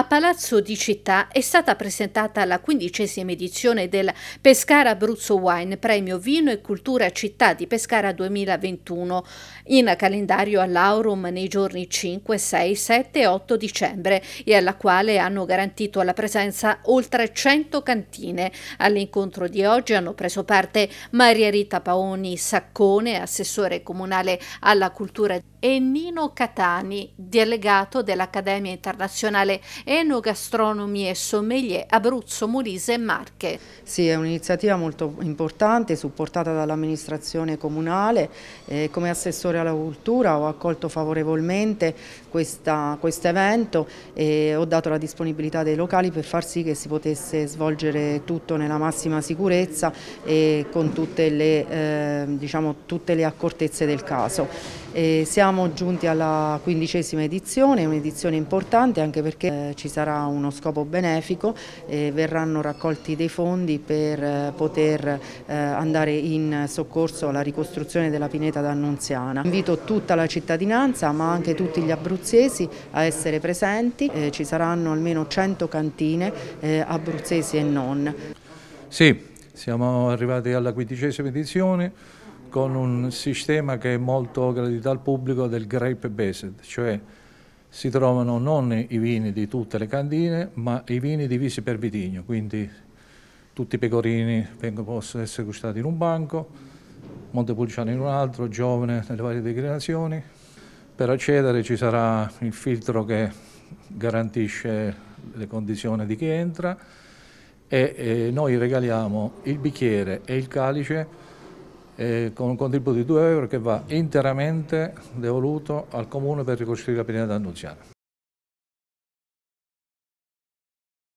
A Palazzo di Città è stata presentata la quindicesima edizione del Pescara Abruzzo Wine, premio Vino e Cultura Città di Pescara 2021, in calendario all'Aurum nei giorni 5, 6, 7 e 8 dicembre e alla quale hanno garantito la presenza oltre 100 cantine. All'incontro di oggi hanno preso parte Maria Rita Paoni Saccone, assessore comunale alla cultura e Nino Catani, delegato dell'Accademia Internazionale Enogastronomi e Sommelier Abruzzo, Molise e Marche. Sì, è un'iniziativa molto importante, supportata dall'amministrazione comunale. Eh, come assessore alla cultura ho accolto favorevolmente questo quest evento e ho dato la disponibilità dei locali per far sì che si potesse svolgere tutto nella massima sicurezza e con tutte le, eh, diciamo, tutte le accortezze del caso. Eh, siamo siamo giunti alla quindicesima edizione, un'edizione importante anche perché eh, ci sarà uno scopo benefico e verranno raccolti dei fondi per eh, poter eh, andare in soccorso alla ricostruzione della pineta d'Annunziana. Invito tutta la cittadinanza ma anche tutti gli abruzzesi a essere presenti, ci saranno almeno 100 cantine abruzzesi e non. Sì, siamo arrivati alla quindicesima edizione con un sistema che è molto gradito al pubblico del grape based, cioè si trovano non i vini di tutte le cantine, ma i vini divisi per vitigno, quindi tutti i pecorini possono essere gustati in un banco, Montepulciano in un altro, Giovane nelle varie declinazioni. Per accedere ci sarà il filtro che garantisce le condizioni di chi entra e, e eh, noi regaliamo il bicchiere e il calice eh, con un contributo di 2 euro che va interamente devoluto al Comune per ricostruire la pianura d'Annunziana.